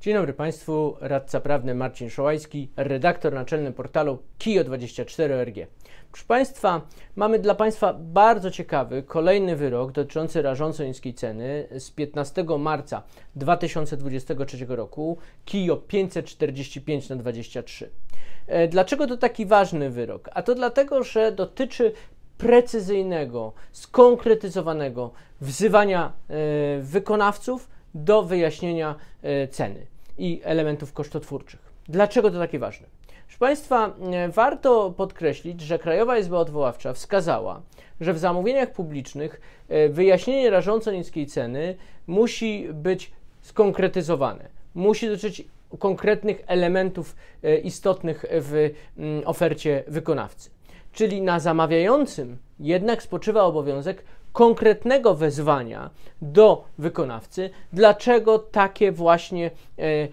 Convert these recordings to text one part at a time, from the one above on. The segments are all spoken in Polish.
Dzień dobry Państwu, radca prawny Marcin Szołajski, redaktor naczelny portalu KIO24RG. Proszę Państwa, mamy dla Państwa bardzo ciekawy kolejny wyrok dotyczący rażąco niskiej ceny z 15 marca 2023 roku, KIO 545 na 23. E, dlaczego to taki ważny wyrok? A to dlatego, że dotyczy precyzyjnego, skonkretyzowanego wzywania y, wykonawców do wyjaśnienia y, ceny i elementów kosztotwórczych. Dlaczego to takie ważne? Proszę Państwa, e, warto podkreślić, że Krajowa Izba Odwoławcza wskazała, że w zamówieniach publicznych e, wyjaśnienie rażąco niskiej ceny musi być skonkretyzowane, musi dotyczyć konkretnych elementów e, istotnych w mm, ofercie wykonawcy. Czyli na zamawiającym jednak spoczywa obowiązek konkretnego wezwania do wykonawcy, dlaczego takie właśnie e, e,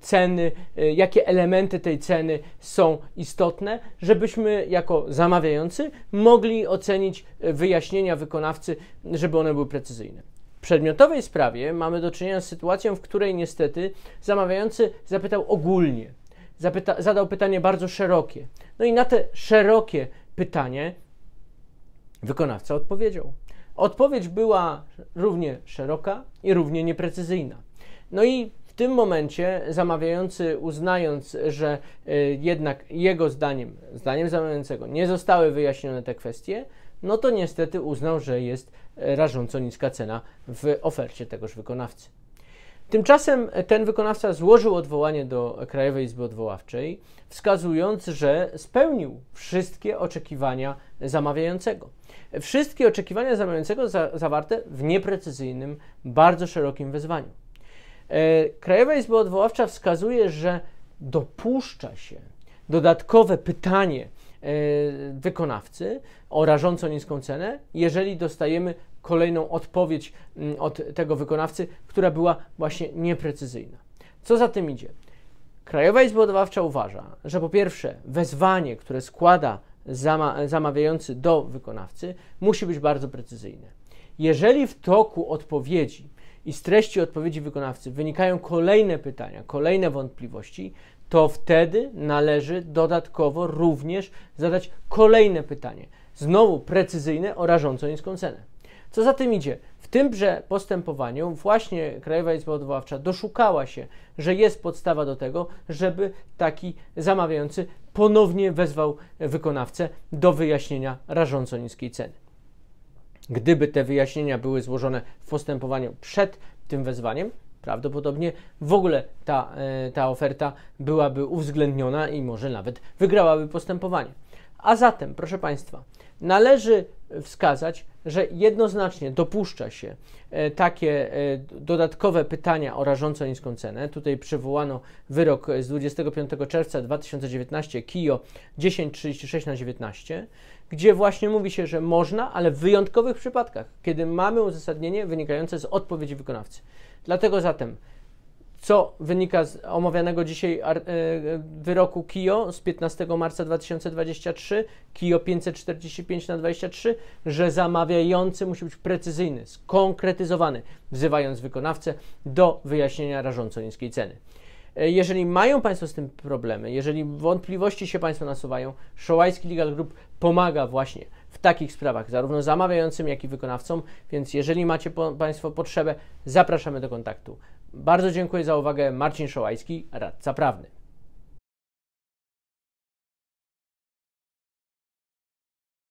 ceny, e, jakie elementy tej ceny są istotne, żebyśmy jako zamawiający mogli ocenić wyjaśnienia wykonawcy, żeby one były precyzyjne. W przedmiotowej sprawie mamy do czynienia z sytuacją, w której niestety zamawiający zapytał ogólnie, zapyta, zadał pytanie bardzo szerokie. No i na te szerokie pytanie wykonawca odpowiedział. Odpowiedź była równie szeroka i równie nieprecyzyjna. No i w tym momencie zamawiający, uznając, że y, jednak jego zdaniem, zdaniem zamawiającego, nie zostały wyjaśnione te kwestie, no to niestety uznał, że jest y, rażąco niska cena w ofercie tegoż wykonawcy. Tymczasem ten wykonawca złożył odwołanie do Krajowej Izby Odwoławczej, wskazując, że spełnił wszystkie oczekiwania zamawiającego. Wszystkie oczekiwania zamawiającego za, zawarte w nieprecyzyjnym, bardzo szerokim wezwaniu. E, Krajowa Izba Odwoławcza wskazuje, że dopuszcza się dodatkowe pytanie e, wykonawcy o rażąco niską cenę, jeżeli dostajemy kolejną odpowiedź mm, od tego wykonawcy, która była właśnie nieprecyzyjna. Co za tym idzie? Krajowa Izba Odwoławcza uważa, że po pierwsze wezwanie, które składa zamawiający do wykonawcy musi być bardzo precyzyjny. Jeżeli w toku odpowiedzi i z treści odpowiedzi wykonawcy wynikają kolejne pytania, kolejne wątpliwości, to wtedy należy dodatkowo również zadać kolejne pytanie, znowu precyzyjne o rażąco niską cenę. Co za tym idzie? W tymże postępowaniu właśnie Krajowa Izba Odwoławcza doszukała się, że jest podstawa do tego, żeby taki zamawiający ponownie wezwał wykonawcę do wyjaśnienia rażąco niskiej ceny. Gdyby te wyjaśnienia były złożone w postępowaniu przed tym wezwaniem, prawdopodobnie w ogóle ta, e, ta oferta byłaby uwzględniona i może nawet wygrałaby postępowanie. A zatem, proszę Państwa, należy wskazać, że jednoznacznie dopuszcza się e, takie e, dodatkowe pytania o rażąco niską cenę. Tutaj przywołano wyrok z 25 czerwca 2019 KIO 1036 na 19, gdzie właśnie mówi się, że można, ale w wyjątkowych przypadkach, kiedy mamy uzasadnienie wynikające z odpowiedzi wykonawcy. Dlatego zatem co wynika z omawianego dzisiaj e, wyroku KIO z 15 marca 2023, KIO 545 na 23, że zamawiający musi być precyzyjny, skonkretyzowany, wzywając wykonawcę do wyjaśnienia rażąco niskiej ceny. E, jeżeli mają Państwo z tym problemy, jeżeli wątpliwości się Państwo nasuwają, Szołajski Legal Group pomaga właśnie w takich sprawach, zarówno zamawiającym, jak i wykonawcom, więc jeżeli macie po, Państwo potrzebę, zapraszamy do kontaktu. Bardzo dziękuję za uwagę. Marcin Szołajski, radca prawny.